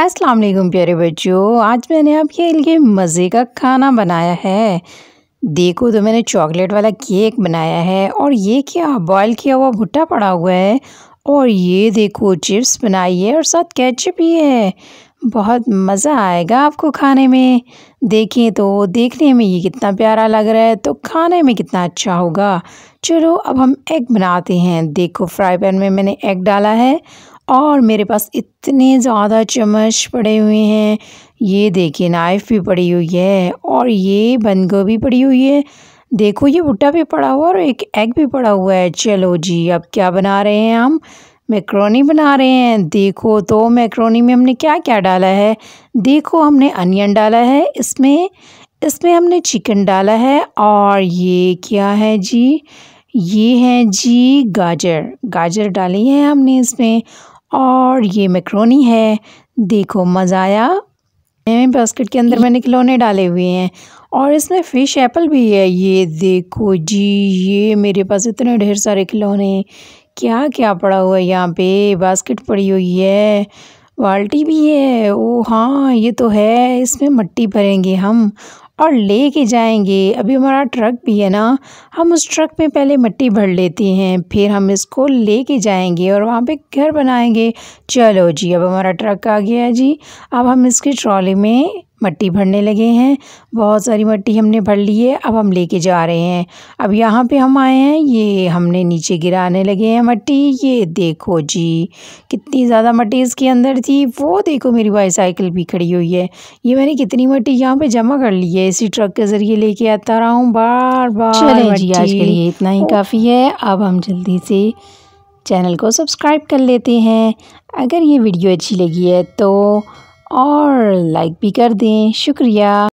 अस्सलाम वालेकुम प्यारे बच्चों आज मैंने आपके लिए मज़े का खाना बनाया है देखो तो मैंने चॉकलेट वाला केक बनाया है और ये क्या बॉयल किया हुआ भुट्टा पड़ा हुआ है और ये देखो चिप्स बनाई है और साथ कैचअप भी है बहुत मज़ा आएगा आपको खाने में देखें तो देखने में ये कितना प्यारा लग रहा है तो खाने में कितना अच्छा होगा चलो अब हम एग बनाते हैं देखो फ्राई पैन में मैंने एग डाला है और मेरे पास इतने ज़्यादा चम्मच पड़े हुए हैं ये देखिए नाइफ़ भी पड़ी हुई है और ये बंद गोभी पड़ी हुई है देखो ये भुट्टा भी पड़ा हुआ है और एक एग भी पड़ा हुआ है चलो जी अब क्या बना रहे हैं हम मैक्रोनी बना रहे हैं देखो तो मैक्रोनी में हमने क्या क्या डाला है देखो हमने अनियन डाला है इसमें इसमें हमने चिकन डाला है और ये क्या है जी ये है जी गाजर गाजर डाली है हमने इसमें और ये मैक्रोनी है देखो मज़ा आया बास्केट के अंदर मैंने खिलौने डाले हुए हैं और इसमें फ़िश एप्पल भी है ये देखो जी ये मेरे पास इतने ढेर सारे खिलौने क्या क्या पड़ा हुआ है यहाँ पे बास्केट पड़ी हुई है बाल्टी भी है ओ हाँ ये तो है इसमें मट्टी भरेंगे हम और ले के जाएंगे अभी हमारा ट्रक भी है ना हम उस ट्रक में पहले मिट्टी भर लेते हैं फिर हम इसको ले के जाएंगे और वहाँ पे घर बनाएंगे चलो जी अब हमारा ट्रक आ गया जी अब हम इसकी ट्रॉली में मट्टी भरने लगे हैं बहुत सारी मट्टी हमने भर ली है अब हम लेके जा रहे हैं अब यहाँ पे हम आए हैं ये हमने नीचे गिराने लगे हैं मट्टी ये देखो जी कितनी ज़्यादा मट्टी इसके अंदर थी वो देखो मेरी बाईसाइकिल भी खड़ी हुई है ये मैंने कितनी मट्टी यहाँ पे जमा कर ली है इसी ट्रक के ज़रिए लेके आता रहा हूँ बार बार चले जी आज के लिए इतना ही काफ़ी है अब हम जल्दी से चैनल को सब्सक्राइब कर लेते हैं अगर ये वीडियो अच्छी लगी है तो और लाइक भी कर दें शुक्रिया